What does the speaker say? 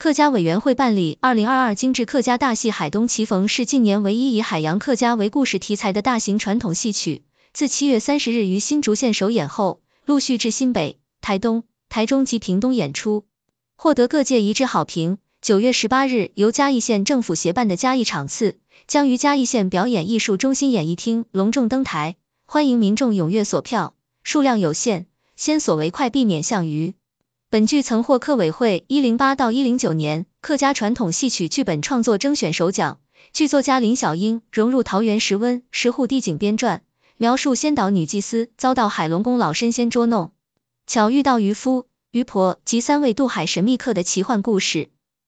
客家委员会办理二零二二精致客家大戏《海东奇逢》是近年唯一以海洋客家为故事题材的大型传统戏曲。自七月三十日于新竹县首演后，陆续至新北、台东、台中及屏东演出，获得各界一致好评。九月十八日由嘉义县政府协办的嘉义场次，将于嘉义县表演艺术中心演艺厅隆重登台，欢迎民众踊跃索票，数量有限，先索为快，避免项余。本剧曾获客委会一零八到一零九年客家传统戏曲剧本创作征选首奖，剧作家林小英融入桃园石温石户地景编撰，描述仙岛女祭司遭到海龙宫老神仙捉弄，巧遇到渔夫、渔婆及三位渡海神秘客的奇幻故事。